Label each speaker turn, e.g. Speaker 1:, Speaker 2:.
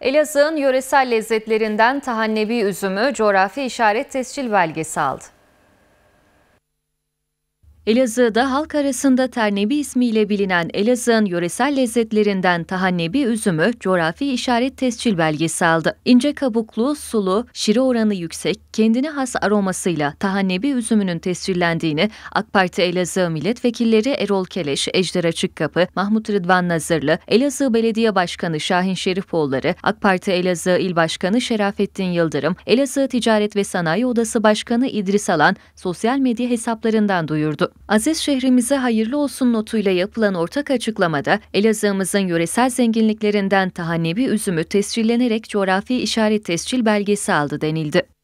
Speaker 1: Elazığ'ın yöresel lezzetlerinden tahannebi üzümü coğrafi işaret tescil
Speaker 2: belgesi aldı. Elazığ'da halk arasında ternebi ismiyle bilinen Elazığ'ın yöresel lezzetlerinden tahannebi üzümü coğrafi işaret tescil belgesi aldı. İnce kabuklu, sulu, şire oranı yüksek, kendine has aromasıyla tahannebi üzümünün tescillendiğini AK Parti Elazığ milletvekilleri Erol Keleş, Ejder Açıkkapı, Mahmut Rıdvan Nazırlı, Elazığ Belediye Başkanı Şahin Şerifoğulları, AK Parti Elazığ İl Başkanı Şerafettin Yıldırım, Elazığ Ticaret ve Sanayi Odası Başkanı İdris Alan sosyal medya hesaplarından duyurdu. Aziz şehrimize hayırlı olsun notuyla yapılan ortak açıklamada Elazığ'ımızın yöresel zenginliklerinden tahanebi üzümü tescillenerek coğrafi işaret tescil belgesi aldı denildi.